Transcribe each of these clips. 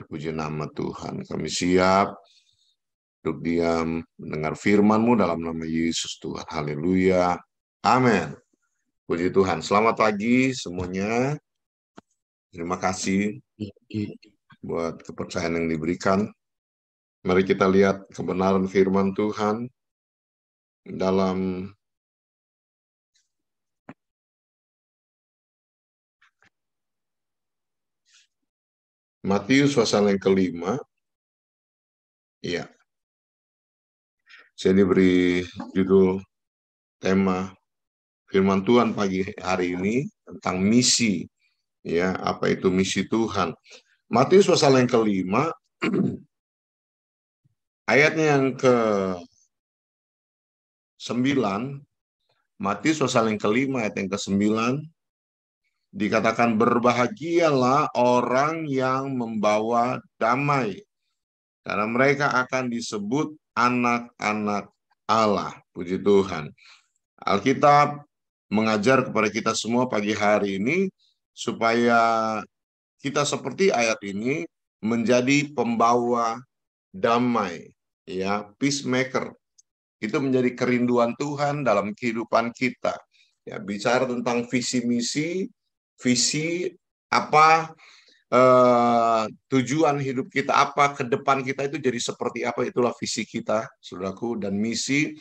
Terpuji nama Tuhan. Kami siap duduk diam, mendengar firman-Mu dalam nama Yesus Tuhan. Haleluya. Amin. Puji Tuhan. Selamat pagi semuanya. Terima kasih buat kepercayaan yang diberikan. Mari kita lihat kebenaran firman Tuhan dalam Matius pasal yang kelima. ya, Saya diberi judul tema firman Tuhan pagi hari ini tentang misi. Ya, apa itu misi Tuhan? Matius pasal yang kelima ayatnya yang ke sembilan. Matius pasal yang kelima ayat yang ke sembilan Dikatakan berbahagialah orang yang membawa damai, karena mereka akan disebut anak-anak Allah. Puji Tuhan. Alkitab mengajar kepada kita semua pagi hari ini supaya kita seperti ayat ini menjadi pembawa damai, ya, peacemaker. Itu menjadi kerinduan Tuhan dalam kehidupan kita. Ya, bicara tentang visi misi, visi apa eh, tujuan hidup kita apa ke depan kita itu jadi seperti apa itulah visi kita saudaraku dan misi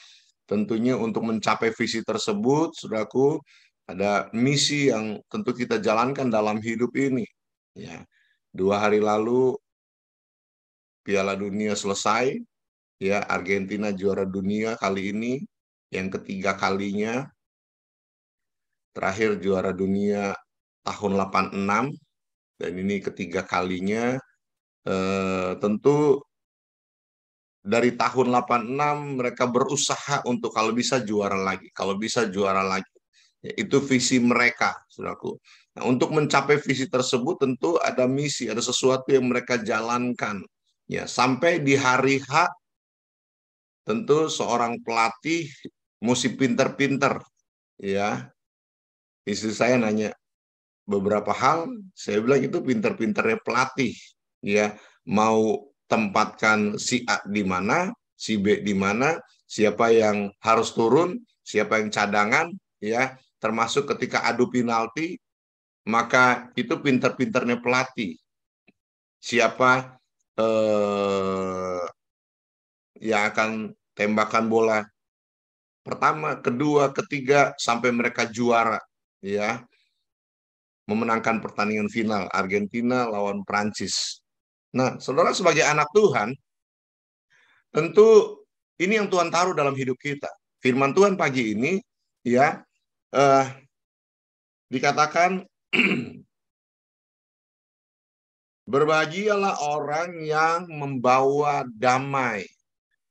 tentunya untuk mencapai visi tersebut saudaraku ada misi yang tentu kita jalankan dalam hidup ini ya dua hari lalu Piala Dunia selesai ya Argentina juara dunia kali ini yang ketiga kalinya terakhir juara dunia tahun 86 dan ini ketiga kalinya eh, tentu dari tahun 86 mereka berusaha untuk kalau bisa juara lagi, kalau bisa juara lagi. Ya, itu visi mereka, saudaraku. Nah, untuk mencapai visi tersebut tentu ada misi, ada sesuatu yang mereka jalankan. Ya, sampai di hari H tentu seorang pelatih mesti pinter-pinter. Ya. Istri saya nanya, beberapa hal saya bilang itu pinter-pinternya pelatih ya mau tempatkan si A di mana si B di mana siapa yang harus turun siapa yang cadangan ya termasuk ketika adu penalti maka itu pinter-pinternya pelatih siapa eh, yang akan tembakan bola pertama, kedua, ketiga sampai mereka juara ya memenangkan pertandingan final Argentina lawan Prancis. Nah, saudara sebagai anak Tuhan, tentu ini yang Tuhan taruh dalam hidup kita. Firman Tuhan pagi ini, ya, eh, dikatakan berbahagialah orang yang membawa damai,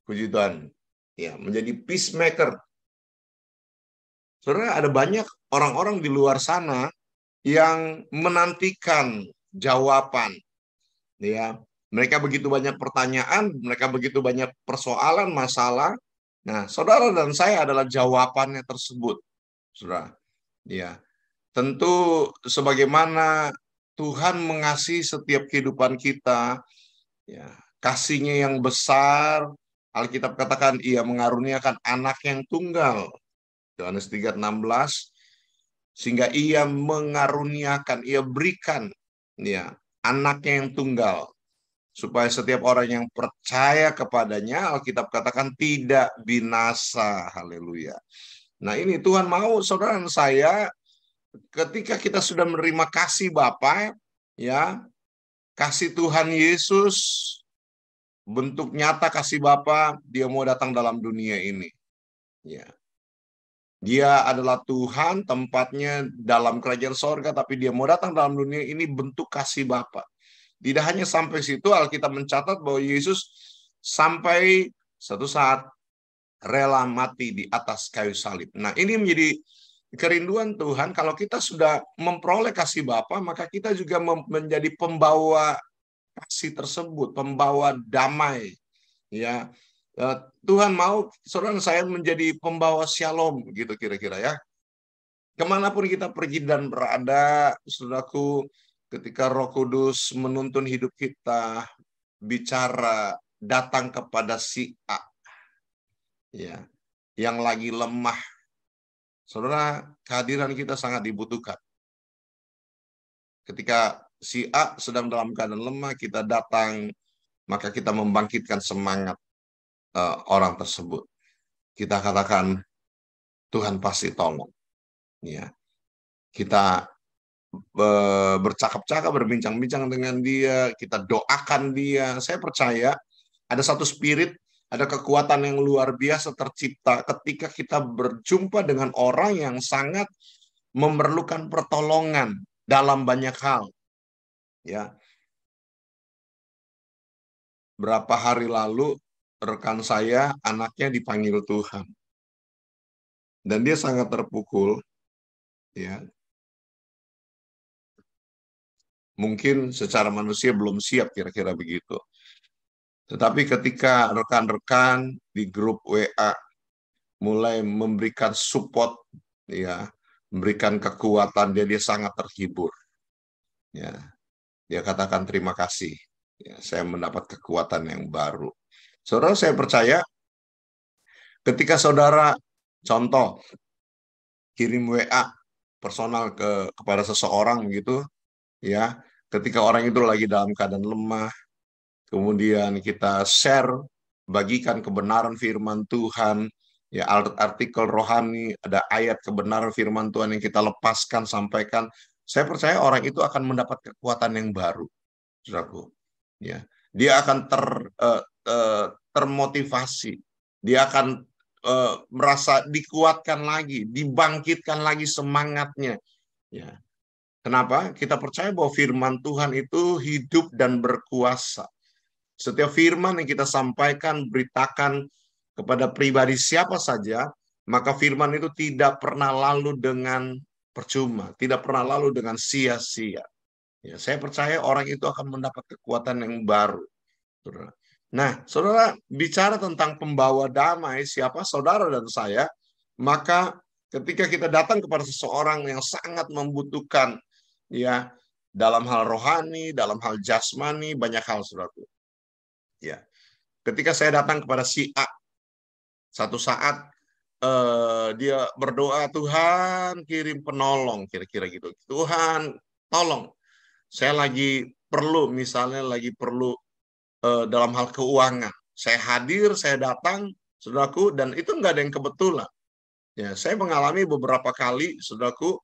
puji Tuhan, ya, menjadi peacemaker. Saudara, ada banyak orang-orang di luar sana yang menantikan jawaban. Ya, mereka begitu banyak pertanyaan, mereka begitu banyak persoalan, masalah. Nah, saudara dan saya adalah jawabannya tersebut. Saudara. Ya. Tentu sebagaimana Tuhan mengasihi setiap kehidupan kita, ya, kasihnya yang besar, Alkitab katakan ia mengaruniakan anak yang tunggal. Yohanes 3:16 sehingga ia mengaruniakan, ia berikan ya anaknya yang tunggal supaya setiap orang yang percaya kepadanya Alkitab katakan tidak binasa. Haleluya. Nah, ini Tuhan mau saudara dan saya ketika kita sudah menerima kasih Bapa ya, kasih Tuhan Yesus bentuk nyata kasih Bapa dia mau datang dalam dunia ini. Ya. Dia adalah Tuhan, tempatnya dalam kerajaan sorga, tapi dia mau datang dalam dunia ini bentuk kasih Bapa. Tidak hanya sampai situ, Alkitab mencatat bahwa Yesus sampai satu saat rela mati di atas kayu salib. Nah ini menjadi kerinduan Tuhan, kalau kita sudah memperoleh kasih Bapa, maka kita juga menjadi pembawa kasih tersebut, pembawa damai. Ya, Ya, Tuhan mau saudara saya menjadi pembawa shalom gitu kira-kira ya. Kemanapun kita pergi dan berada, saudaraku, ketika Roh Kudus menuntun hidup kita, bicara, datang kepada si A, ya, yang lagi lemah, saudara, kehadiran kita sangat dibutuhkan. Ketika si A sedang dalam keadaan lemah, kita datang, maka kita membangkitkan semangat uh, orang tersebut. Kita katakan Tuhan pasti tolong. Ya. Kita uh, bercakap-cakap, berbincang-bincang dengan dia, kita doakan dia. Saya percaya ada satu spirit, ada kekuatan yang luar biasa tercipta ketika kita berjumpa dengan orang yang sangat memerlukan pertolongan dalam banyak hal. Ya. Berapa hari lalu rekan saya anaknya dipanggil Tuhan. Dan dia sangat terpukul ya. Mungkin secara manusia belum siap kira-kira begitu. Tetapi ketika rekan-rekan di grup WA mulai memberikan support ya, memberikan kekuatan dia dia sangat terhibur. Ya. Dia katakan terima kasih. Ya, saya mendapat kekuatan yang baru. Saudara, saya percaya ketika saudara, contoh, kirim WA personal ke kepada seseorang gitu ya, ketika orang itu lagi dalam keadaan lemah, kemudian kita share, bagikan kebenaran firman Tuhan, ya artikel rohani, ada ayat kebenaran firman Tuhan yang kita lepaskan, sampaikan. Saya percaya orang itu akan mendapat kekuatan yang baru, saudaraku. Ya, dia akan ter, uh, uh, termotivasi. Dia akan e, merasa dikuatkan lagi, dibangkitkan lagi semangatnya. Ya. Kenapa? Kita percaya bahwa firman Tuhan itu hidup dan berkuasa. Setiap firman yang kita sampaikan, beritakan kepada pribadi siapa saja, maka firman itu tidak pernah lalu dengan percuma, tidak pernah lalu dengan sia-sia. Ya, saya percaya orang itu akan mendapat kekuatan yang baru. Nah, saudara bicara tentang pembawa damai, siapa saudara dan saya, maka ketika kita datang kepada seseorang yang sangat membutuhkan, ya, dalam hal rohani, dalam hal jasmani, banyak hal, saudara. Ya, ketika saya datang kepada si A, satu saat Uh, dia berdoa, Tuhan kirim penolong, kira-kira gitu. Tuhan, tolong, saya lagi perlu, misalnya lagi perlu uh, dalam hal keuangan. Saya hadir, saya datang, saudaraku, dan itu nggak ada yang kebetulan. Ya, saya mengalami beberapa kali, saudaraku,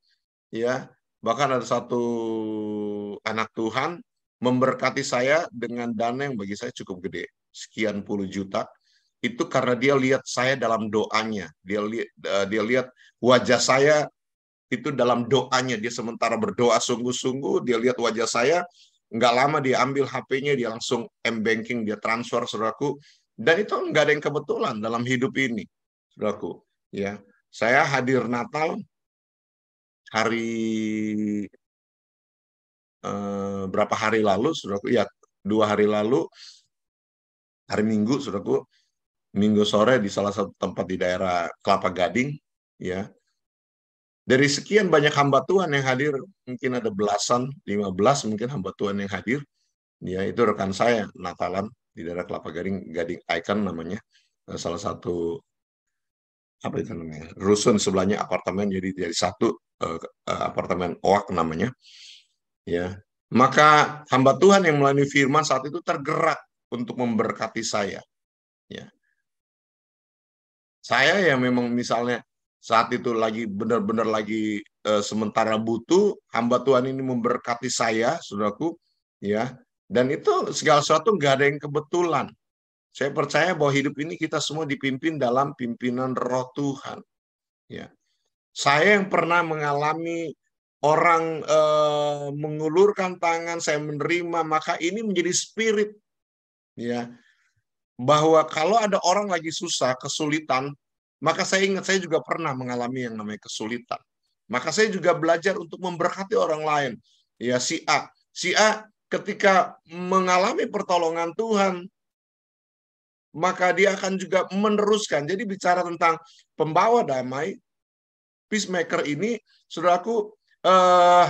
ya bahkan ada satu anak Tuhan memberkati saya dengan dana yang bagi saya cukup gede, sekian puluh juta. Itu karena dia lihat saya dalam doanya, dia lihat eh, dia lihat wajah saya itu dalam doanya dia sementara berdoa sungguh-sungguh, dia lihat wajah saya, Nggak lama dia ambil HP-nya, dia langsung m-banking, dia transfer, saudaraku. Dan itu nggak ada yang kebetulan dalam hidup ini, saudaraku. Ya, saya hadir Natal hari eh, berapa hari lalu, saudaraku. Ya, dua hari lalu, hari Minggu, saudaraku. Minggu sore di salah satu tempat di daerah Kelapa Gading, ya dari sekian banyak hamba Tuhan yang hadir, mungkin ada belasan, lima belas, mungkin hamba Tuhan yang hadir. Ya, itu rekan saya, Natalan, di daerah Kelapa Gading, Gading Icon namanya. Eh, salah satu apa itu namanya rusun sebelahnya apartemen jadi dari satu uh, apartemen oak namanya ya maka hamba Tuhan yang melalui firman saat itu tergerak untuk memberkati saya ya saya yang memang misalnya saat itu lagi benar-benar lagi e, sementara butuh hamba Tuhan ini memberkati saya saudaraku ya dan itu segala sesuatu nggak ada yang kebetulan saya percaya bahwa hidup ini kita semua dipimpin dalam pimpinan Roh Tuhan ya saya yang pernah mengalami orang e, mengulurkan tangan saya menerima maka ini menjadi spirit ya bahwa kalau ada orang lagi susah kesulitan maka saya ingat saya juga pernah mengalami yang namanya kesulitan. Maka saya juga belajar untuk memberkati orang lain. Ya si A, si A ketika mengalami pertolongan Tuhan, maka dia akan juga meneruskan. Jadi bicara tentang pembawa damai, peacemaker ini, saudaraku, eh,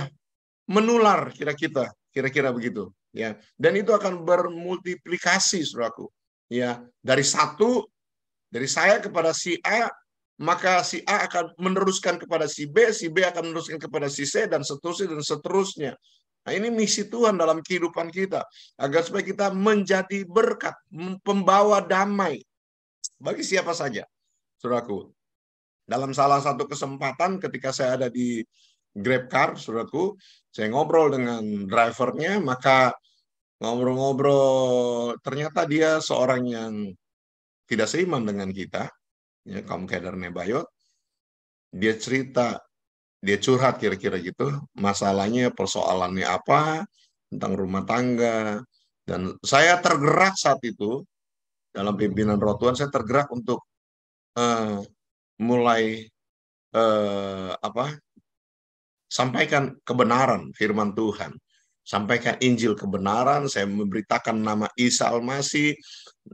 menular kira-kira, kira-kira begitu. Ya, dan itu akan bermultiplikasi, saudaraku. Ya, dari satu dari saya kepada si A, maka si A akan meneruskan kepada si B, si B akan meneruskan kepada si C, dan seterusnya, dan seterusnya. Nah ini misi Tuhan dalam kehidupan kita. Agar supaya kita menjadi berkat, pembawa damai. Bagi siapa saja, suraku. Dalam salah satu kesempatan ketika saya ada di Grab Car, suraku, saya ngobrol dengan drivernya, maka ngobrol-ngobrol, ternyata dia seorang yang tidak seiman dengan kita, ya, kaum kader Nebayot, dia cerita, dia curhat kira-kira gitu, masalahnya, persoalannya apa, tentang rumah tangga, dan saya tergerak saat itu, dalam pimpinan Rotuan, saya tergerak untuk uh, mulai uh, apa sampaikan kebenaran firman Tuhan sampaikan Injil kebenaran, saya memberitakan nama Isa Almasih,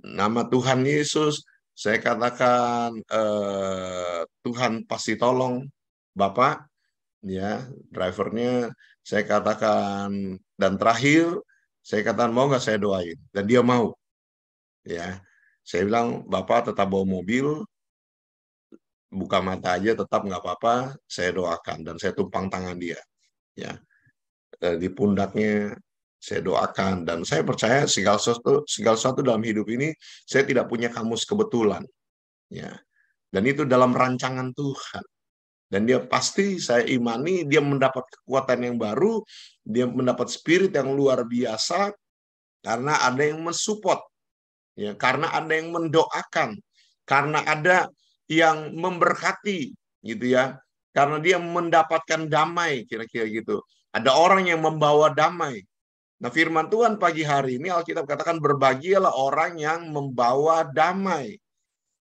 nama Tuhan Yesus, saya katakan eh, Tuhan pasti tolong Bapak, ya drivernya, saya katakan dan terakhir saya katakan mau nggak saya doain dan dia mau, ya saya bilang Bapak tetap bawa mobil, buka mata aja tetap nggak apa-apa, saya doakan dan saya tumpang tangan dia, ya Eh, di pundaknya saya doakan dan saya percaya segala sesuatu segala sesuatu dalam hidup ini saya tidak punya kamus kebetulan ya dan itu dalam rancangan Tuhan dan dia pasti saya imani dia mendapat kekuatan yang baru dia mendapat spirit yang luar biasa karena ada yang mensupport ya karena ada yang mendoakan karena ada yang memberkati gitu ya karena dia mendapatkan damai kira-kira gitu ada orang yang membawa damai. Nah firman Tuhan pagi hari ini Alkitab katakan berbahagialah orang yang membawa damai.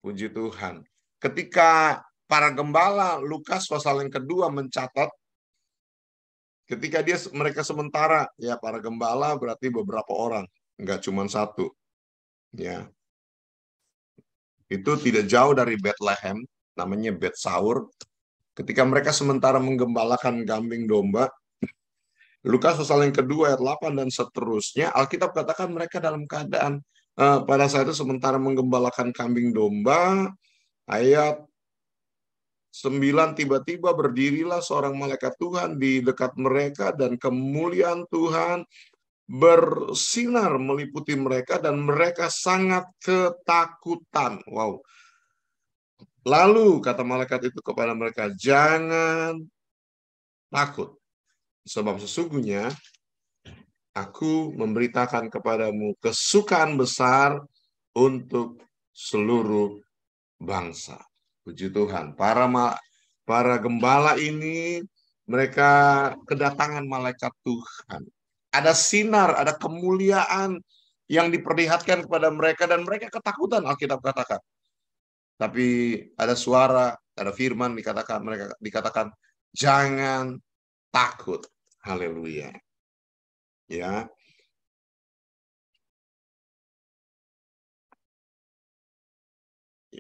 Puji Tuhan. Ketika para gembala Lukas pasal yang kedua mencatat ketika dia mereka sementara ya para gembala berarti beberapa orang nggak cuma satu ya itu tidak jauh dari Bethlehem namanya Betsaur ketika mereka sementara menggembalakan kambing domba Lukas pasal yang kedua ayat 8 dan seterusnya, Alkitab katakan mereka dalam keadaan uh, pada saat itu sementara menggembalakan kambing domba, ayat 9 tiba-tiba berdirilah seorang malaikat Tuhan di dekat mereka dan kemuliaan Tuhan bersinar meliputi mereka dan mereka sangat ketakutan. Wow. Lalu kata malaikat itu kepada mereka, jangan takut. Sebab sesungguhnya aku memberitakan kepadamu kesukaan besar untuk seluruh bangsa. Puji Tuhan. Para para gembala ini mereka kedatangan malaikat Tuhan. Ada sinar, ada kemuliaan yang diperlihatkan kepada mereka dan mereka ketakutan Alkitab katakan. Tapi ada suara, ada firman dikatakan mereka dikatakan jangan takut. Haleluya. Ya.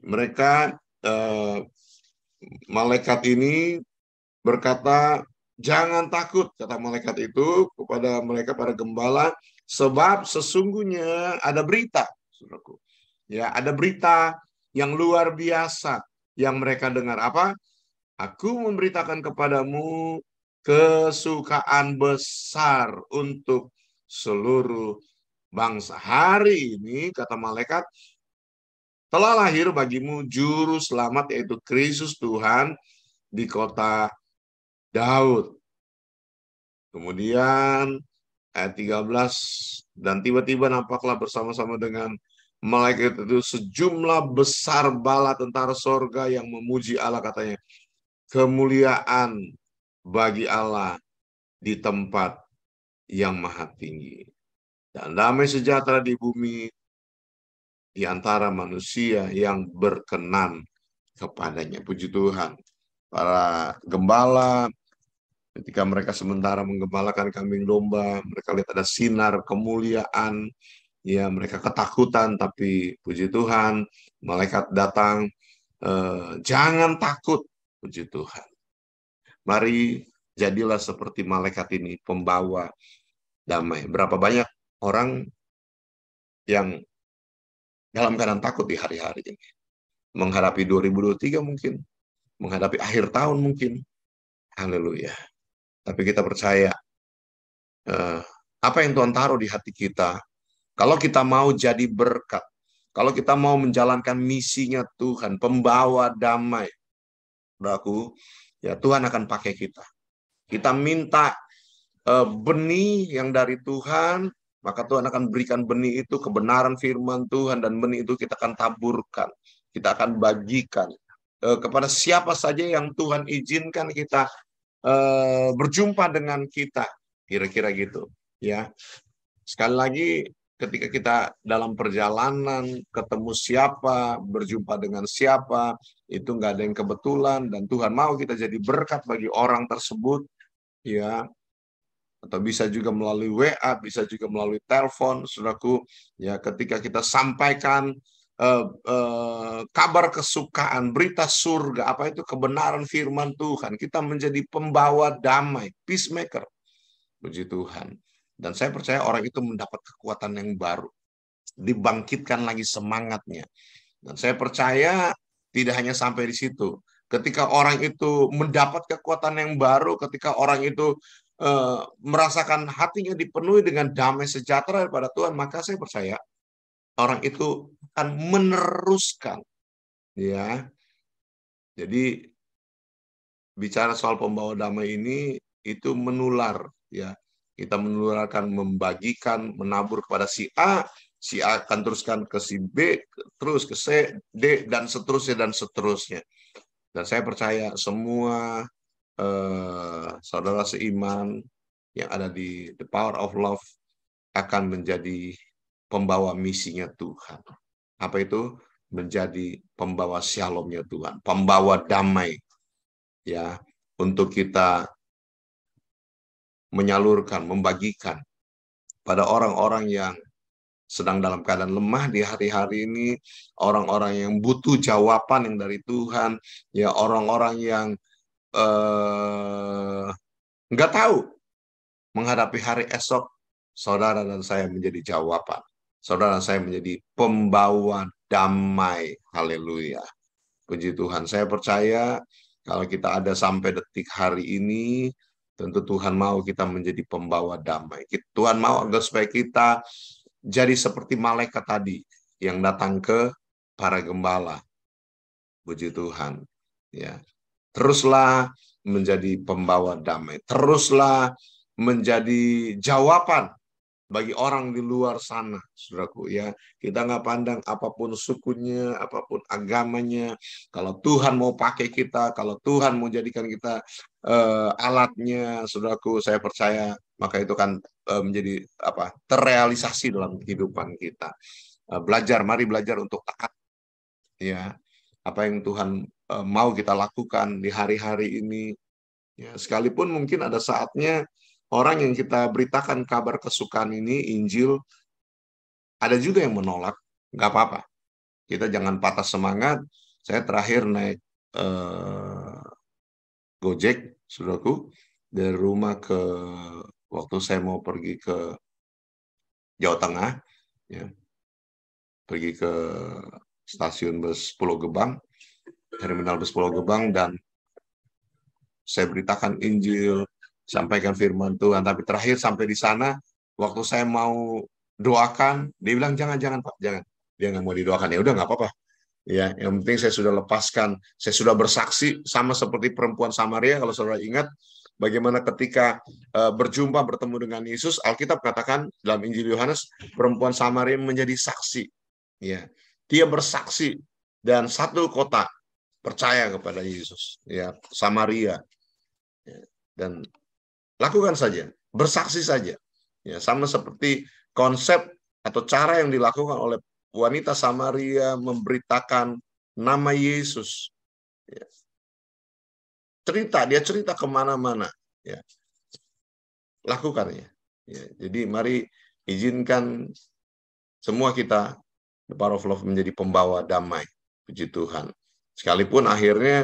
Mereka eh, malaikat ini berkata, "Jangan takut," kata malaikat itu kepada mereka para gembala, sebab sesungguhnya ada berita, Saudaraku. Ya, ada berita yang luar biasa yang mereka dengar apa? Aku memberitakan kepadamu kesukaan besar untuk seluruh bangsa. Hari ini, kata malaikat, telah lahir bagimu juru selamat yaitu Kristus Tuhan di kota Daud. Kemudian ayat 13 dan tiba-tiba nampaklah bersama-sama dengan malaikat itu sejumlah besar bala tentara sorga yang memuji Allah katanya. Kemuliaan bagi Allah di tempat yang maha tinggi. Dan damai sejahtera di bumi di antara manusia yang berkenan kepadanya. Puji Tuhan. Para gembala, ketika mereka sementara menggembalakan kambing domba, mereka lihat ada sinar kemuliaan, ya mereka ketakutan, tapi puji Tuhan, malaikat datang, eh, jangan takut, puji Tuhan. Mari jadilah seperti malaikat ini, pembawa damai. Berapa banyak orang yang dalam keadaan takut di hari-hari ini. Menghadapi 2023 mungkin, menghadapi akhir tahun mungkin. Haleluya. Tapi kita percaya eh, apa yang Tuhan taruh di hati kita. Kalau kita mau jadi berkat, kalau kita mau menjalankan misinya Tuhan, pembawa damai. Aku ya Tuhan akan pakai kita. Kita minta uh, benih yang dari Tuhan, maka Tuhan akan berikan benih itu kebenaran firman Tuhan dan benih itu kita akan taburkan, kita akan bagikan uh, kepada siapa saja yang Tuhan izinkan kita uh, berjumpa dengan kita, kira-kira gitu, ya. Sekali lagi ketika kita dalam perjalanan ketemu siapa, berjumpa dengan siapa, itu nggak ada yang kebetulan dan Tuhan mau kita jadi berkat bagi orang tersebut, ya. Atau bisa juga melalui WA, bisa juga melalui telepon, saudaraku. Ya, ketika kita sampaikan eh, eh, kabar kesukaan, berita surga, apa itu kebenaran firman Tuhan, kita menjadi pembawa damai, peacemaker. Puji Tuhan. Dan saya percaya orang itu mendapat kekuatan yang baru. Dibangkitkan lagi semangatnya. Dan saya percaya tidak hanya sampai di situ. Ketika orang itu mendapat kekuatan yang baru, ketika orang itu e, merasakan hatinya dipenuhi dengan damai sejahtera daripada Tuhan, maka saya percaya orang itu akan meneruskan ya. Jadi bicara soal pembawa damai ini itu menular ya kita menularkan, membagikan, menabur kepada si A, si A akan teruskan ke si B, terus ke C, D, dan seterusnya, dan seterusnya. Dan saya percaya semua eh, saudara seiman yang ada di The Power of Love akan menjadi pembawa misinya Tuhan. Apa itu? Menjadi pembawa shalomnya Tuhan, pembawa damai. ya Untuk kita menyalurkan, membagikan pada orang-orang yang sedang dalam keadaan lemah di hari-hari ini, orang-orang yang butuh jawaban yang dari Tuhan, ya orang-orang yang nggak eh, nggak tahu menghadapi hari esok, saudara dan saya menjadi jawaban. Saudara dan saya menjadi pembawa damai. Haleluya. Puji Tuhan. Saya percaya kalau kita ada sampai detik hari ini, Tentu Tuhan mau kita menjadi pembawa damai. Tuhan mau agar supaya kita jadi seperti malaikat tadi yang datang ke para gembala. Puji Tuhan. Ya. Teruslah menjadi pembawa damai. Teruslah menjadi jawaban bagi orang di luar sana, saudaraku ya. Kita nggak pandang apapun sukunya, apapun agamanya. Kalau Tuhan mau pakai kita, kalau Tuhan mau jadikan kita uh, alatnya, saudaraku, saya percaya maka itu kan uh, menjadi apa terrealisasi dalam kehidupan kita. Uh, belajar, mari belajar untuk taat, ya apa yang Tuhan uh, mau kita lakukan di hari-hari ini. Ya, sekalipun mungkin ada saatnya orang yang kita beritakan kabar kesukaan ini, Injil, ada juga yang menolak, nggak apa-apa. Kita jangan patah semangat. Saya terakhir naik uh, Gojek Saudaraku, dari rumah ke waktu saya mau pergi ke Jawa Tengah, ya, pergi ke stasiun bus Pulau Gebang, terminal bus Pulau Gebang, dan saya beritakan Injil, sampaikan firman Tuhan. Tapi terakhir sampai di sana, waktu saya mau doakan, dia bilang jangan, jangan Pak, jangan. Dia nggak mau didoakan. Ya udah nggak apa-apa. Ya, yang penting saya sudah lepaskan. Saya sudah bersaksi sama seperti perempuan Samaria kalau Saudara ingat bagaimana ketika uh, berjumpa bertemu dengan Yesus, Alkitab katakan dalam Injil Yohanes perempuan Samaria menjadi saksi. Ya, dia bersaksi dan satu kota percaya kepada Yesus. Ya, Samaria. Ya, dan lakukan saja, bersaksi saja. Ya, sama seperti konsep atau cara yang dilakukan oleh wanita Samaria memberitakan nama Yesus. Ya. Cerita, dia cerita kemana-mana. Ya. Lakukannya. Ya. Jadi mari izinkan semua kita, the power of love menjadi pembawa damai. Puji Tuhan. Sekalipun akhirnya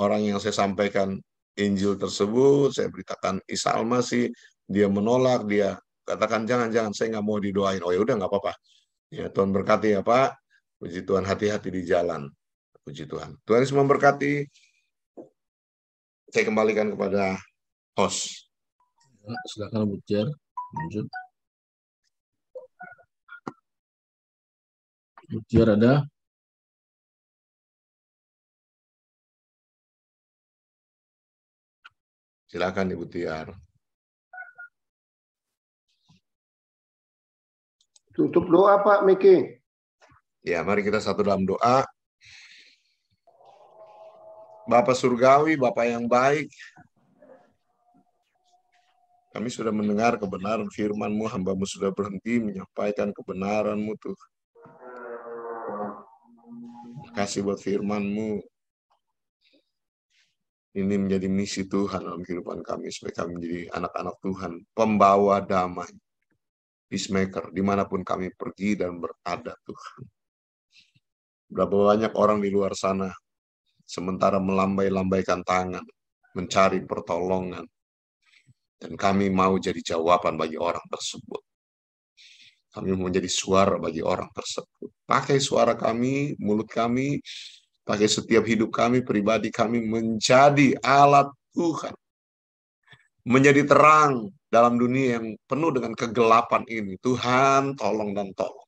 orang yang saya sampaikan Injil tersebut, saya beritakan Isa Almasih, dia menolak, dia katakan jangan-jangan saya nggak mau didoain. Oh ya udah nggak apa-apa Ya, Tuhan berkati ya Pak. Puji Tuhan, hati-hati di jalan. Puji Tuhan. Tuhan Yesus memberkati. Saya kembalikan kepada host. Silakan Bu Lanjut. Bu ada? Silakan Ibu Tiar. Tutup doa Pak Miki. Ya, mari kita satu dalam doa. Bapak Surgawi, Bapak yang baik, kami sudah mendengar kebenaran firman-Mu, hambamu sudah berhenti menyampaikan kebenaran-Mu, tuh. Terima kasih buat firman-Mu, ini menjadi misi Tuhan dalam kehidupan kami supaya kami menjadi anak-anak Tuhan, pembawa damai peacemaker dimanapun kami pergi dan berada Tuhan. Berapa banyak orang di luar sana sementara melambai-lambaikan tangan, mencari pertolongan. Dan kami mau jadi jawaban bagi orang tersebut. Kami mau jadi suara bagi orang tersebut. Pakai suara kami, mulut kami, pakai setiap hidup kami, pribadi kami menjadi alat Tuhan. Menjadi terang dalam dunia yang penuh dengan kegelapan ini. Tuhan, tolong dan tolong.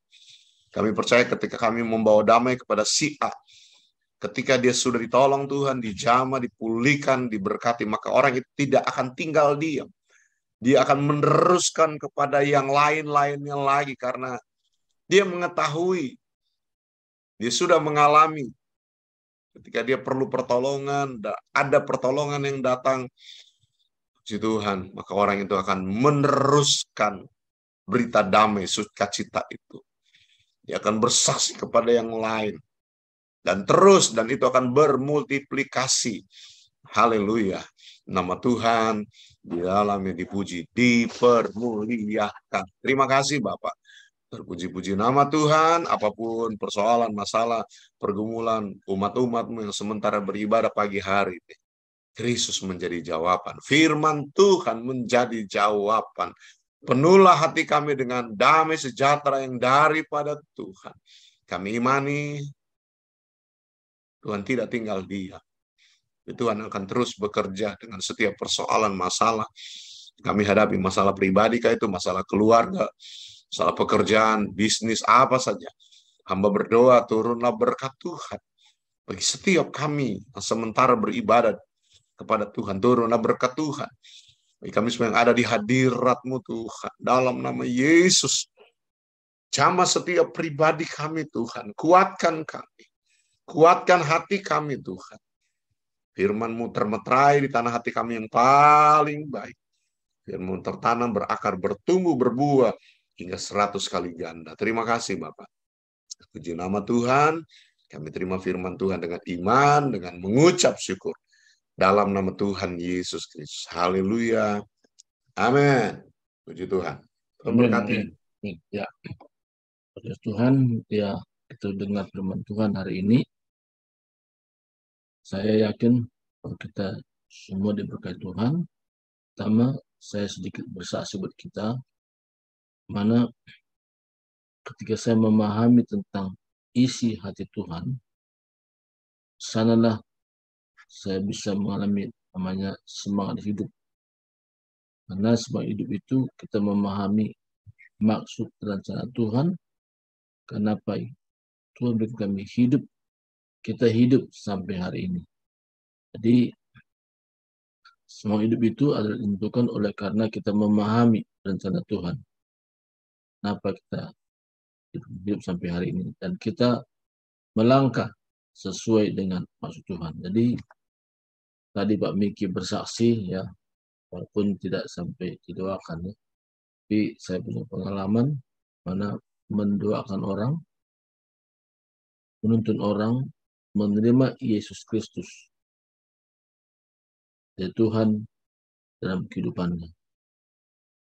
Kami percaya ketika kami membawa damai kepada si A, ketika dia sudah ditolong Tuhan, dijama, dipulihkan, diberkati, maka orang itu tidak akan tinggal diam. Dia akan meneruskan kepada yang lain-lainnya lagi karena dia mengetahui dia sudah mengalami ketika dia perlu pertolongan, ada pertolongan yang datang Puji Tuhan, maka orang itu akan meneruskan berita damai, sukacita itu. Dia akan bersaksi kepada yang lain. Dan terus, dan itu akan bermultiplikasi. Haleluya. Nama Tuhan di dalamnya dipuji, dipermuliakan. Terima kasih Bapak. Terpuji-puji nama Tuhan, apapun persoalan, masalah, pergumulan umat-umatmu yang sementara beribadah pagi hari ini. Kristus menjadi jawaban. Firman Tuhan menjadi jawaban. Penuhlah hati kami dengan damai sejahtera yang daripada Tuhan. Kami imani Tuhan tidak tinggal diam. Tuhan akan terus bekerja dengan setiap persoalan, masalah. Kami hadapi masalah pribadi, kah itu masalah keluarga, masalah pekerjaan, bisnis, apa saja. Hamba berdoa, turunlah berkat Tuhan bagi setiap kami sementara beribadat kepada Tuhan. Turunlah berkat Tuhan. Bagi kami semua yang ada di hadiratmu Tuhan. Dalam nama Yesus. Jamah setiap pribadi kami Tuhan. Kuatkan kami. Kuatkan hati kami Tuhan. Firmanmu termetrai di tanah hati kami yang paling baik. Firmanmu tertanam, berakar, bertumbuh, berbuah. Hingga seratus kali ganda. Terima kasih Bapak. Puji nama Tuhan. Kami terima firman Tuhan dengan iman, dengan mengucap syukur dalam nama Tuhan Yesus Kristus. Haleluya. Amin. Puji Tuhan. memberkati. Ya. Puji Tuhan, ya itu dengar firman Tuhan hari ini. Saya yakin kita semua diberkati Tuhan. Pertama, saya sedikit bersaksi buat kita, mana ketika saya memahami tentang isi hati Tuhan, sanalah saya bisa mengalami namanya semangat hidup. Karena semangat hidup itu kita memahami maksud rencana Tuhan. Kenapa Tuhan beri kami hidup. Kita hidup sampai hari ini. Jadi semangat hidup itu adalah ditentukan oleh karena kita memahami rencana Tuhan. Kenapa kita hidup sampai hari ini dan kita melangkah sesuai dengan maksud Tuhan. Jadi tadi Pak Miki bersaksi ya walaupun tidak sampai didoakan ya. tapi saya punya pengalaman mana mendoakan orang menuntun orang menerima Yesus Kristus ya Tuhan dalam kehidupannya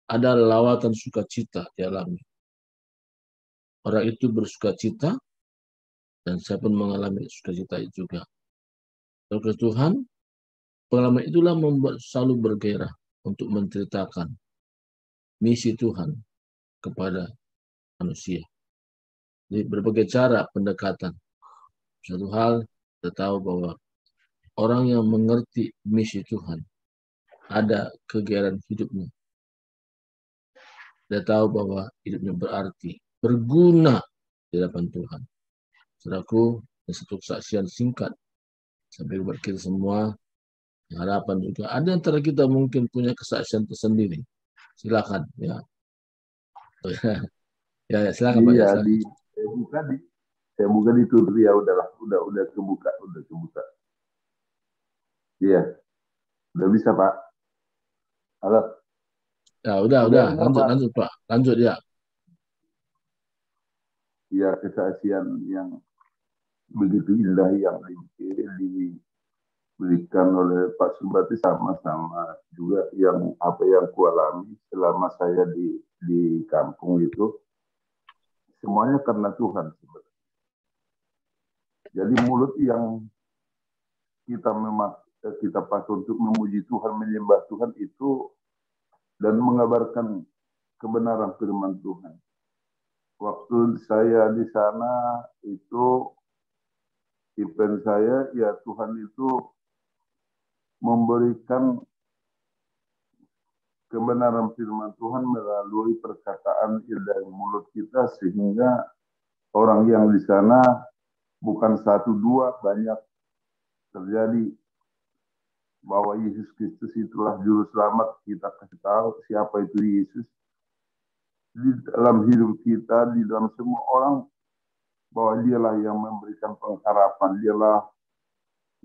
ada lawatan sukacita di dialami orang itu bersukacita dan saya pun mengalami sukacita juga. Lalu Tuhan Pengalaman itulah membuat selalu bergairah untuk menceritakan misi Tuhan kepada manusia. Jadi berbagai cara pendekatan. Satu hal kita tahu bahwa orang yang mengerti misi Tuhan ada kegiatan hidupnya. Dia tahu bahwa hidupnya berarti, berguna di hadapan Tuhan. Saudaraku, satu kesaksian singkat. Sampai buat kita semua harapan juga. Ada antara kita mungkin punya kesaksian tersendiri. Silakan ya. ya, ya silakan Pak. Iya, di, saya buka di saya buka di Turki ya udahlah, udah udah kebuka, udah kebuka. Iya. Udah bisa, Pak. Halo. Ya, udah, udah. udah lanjut, apa? lanjut, Pak. Lanjut ya. Iya, kesaksian yang begitu indah yang di, di diberikan oleh Pak Sumbati sama-sama juga yang apa yang kualami selama saya di di kampung itu semuanya karena Tuhan sebenarnya. Jadi mulut yang kita memak eh, kita pakai untuk memuji Tuhan, menyembah Tuhan itu dan mengabarkan kebenaran firman Tuhan. Waktu saya di sana itu event saya ya Tuhan itu memberikan kebenaran firman Tuhan melalui perkataan dari mulut kita sehingga orang yang di sana bukan satu dua banyak terjadi bahwa Yesus Kristus itulah juru selamat kita kasih tahu siapa itu Yesus di dalam hidup kita di dalam semua orang bahwa dialah yang memberikan pengharapan dialah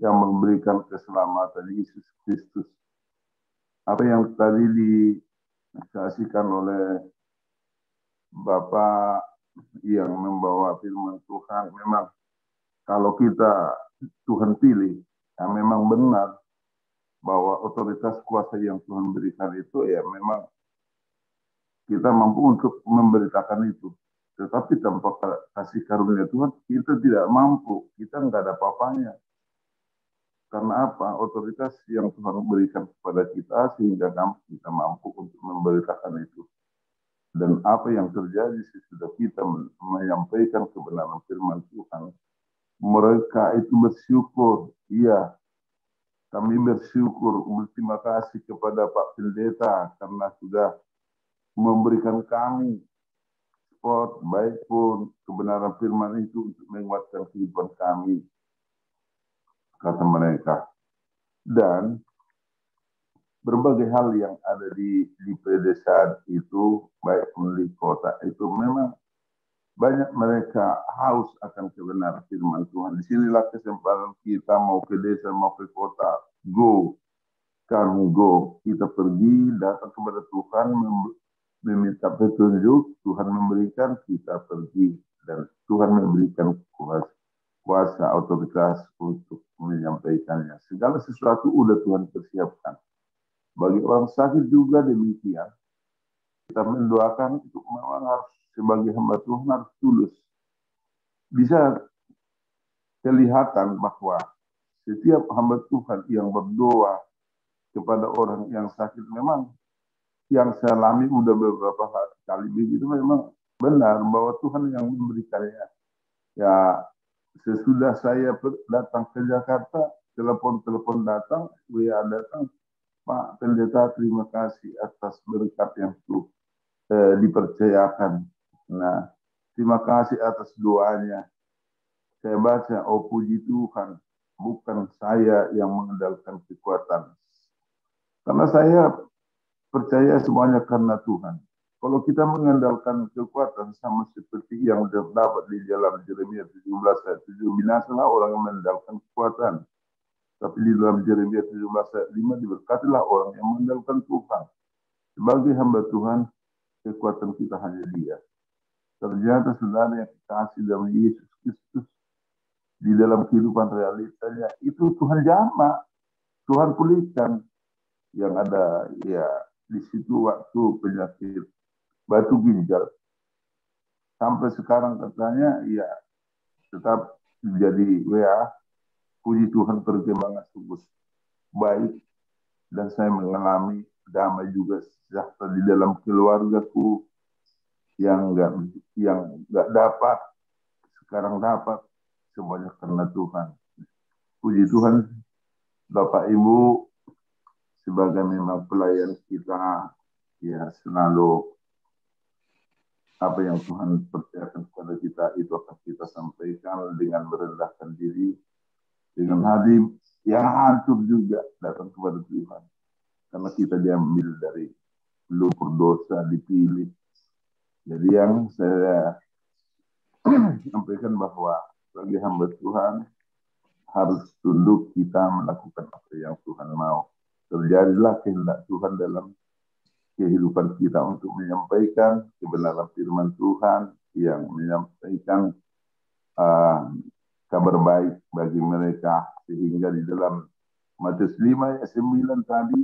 yang memberikan keselamatan Yesus Kristus. Apa yang tadi dikasihkan oleh Bapak yang membawa firman Tuhan, memang kalau kita Tuhan pilih, ya memang benar bahwa otoritas kuasa yang Tuhan berikan itu ya memang kita mampu untuk memberitakan itu. Tetapi tanpa kasih karunia Tuhan, kita tidak mampu. Kita nggak ada papanya. Karena apa? Otoritas yang Tuhan berikan kepada kita sehingga kita mampu untuk memberitakan itu. Dan apa yang terjadi sesudah kita menyampaikan kebenaran firman Tuhan, mereka itu bersyukur. Iya, kami bersyukur, berterima kasih kepada Pak Pendeta karena sudah memberikan kami spot, baik pun kebenaran firman itu untuk menguatkan kehidupan kami kata mereka. Dan berbagai hal yang ada di di pedesaan itu baik di kota itu memang banyak mereka haus akan kebenaran firman Tuhan. Di sinilah kesempatan kita mau ke desa mau ke kota, go, kamu go. Kita pergi datang kepada Tuhan meminta petunjuk, Tuhan memberikan kita pergi dan Tuhan memberikan kuasa kuasa, otoritas untuk menyampaikannya. Segala sesuatu sudah Tuhan persiapkan. Bagi orang sakit juga demikian. Kita mendoakan untuk memang harus sebagai hamba Tuhan harus tulus. Bisa kelihatan bahwa setiap hamba Tuhan yang berdoa kepada orang yang sakit memang yang saya alami udah beberapa kali begitu memang benar bahwa Tuhan yang memberikannya ya, ya sesudah saya datang ke Jakarta, telepon-telepon datang, WA datang, Pak Pendeta terima kasih atas berkat yang tuh eh, dipercayakan. Nah, terima kasih atas doanya. Saya baca, oh puji Tuhan, bukan saya yang mengendalikan kekuatan. Karena saya percaya semuanya karena Tuhan. Kalau kita mengandalkan kekuatan sama seperti yang terdapat di dalam Jeremia 17 ayat 7, binasalah orang yang mengandalkan kekuatan. Tapi di dalam Jeremia 17 ayat 5 diberkatilah orang yang mengandalkan Tuhan. Sebagai hamba Tuhan, kekuatan kita hanya dia. Ternyata saudara yang kasih dalam Yesus Kristus di dalam kehidupan realitanya itu Tuhan jama, Tuhan pulihkan yang ada ya di situ waktu penyakit batu ginjal. Sampai sekarang katanya ya tetap menjadi WA. Puji Tuhan perkembangan sungguh baik dan saya mengalami damai juga sejahtera di dalam keluargaku yang enggak yang enggak dapat sekarang dapat semuanya karena Tuhan. Puji Tuhan Bapak Ibu sebagai memang pelayan kita ya selalu apa yang Tuhan percayakan kepada kita itu akan kita sampaikan dengan merendahkan diri dengan hati yang hancur juga datang kepada Tuhan karena kita diambil dari lumpur dosa dipilih jadi yang saya sampaikan bahwa bagi hamba Tuhan harus tunduk kita melakukan apa yang Tuhan mau terjadilah kehendak Tuhan dalam kehidupan kita untuk menyampaikan kebenaran firman Tuhan yang menyampaikan uh, kabar baik bagi mereka sehingga di dalam Matius 5 ayat 9 tadi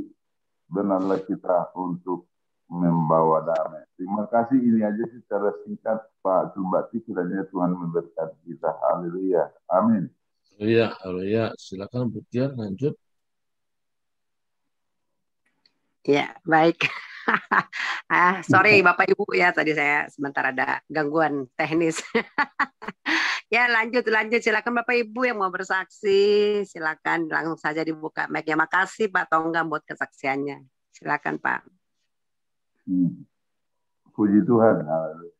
benarlah kita untuk membawa damai. Terima kasih ini aja secara singkat Pak Tumbati kiranya Tuhan memberkati kita. Haleluya. Amin. Haleluya. haleluya. Silakan Butian lanjut. Ya, baik. ah, sorry Bapak Ibu ya tadi saya sebentar ada gangguan teknis. ya lanjut lanjut silakan Bapak Ibu yang mau bersaksi silakan langsung saja dibuka mic-nya. Makasih Pak Tongga buat kesaksiannya. Silakan Pak. Hmm. Puji Tuhan. Halo.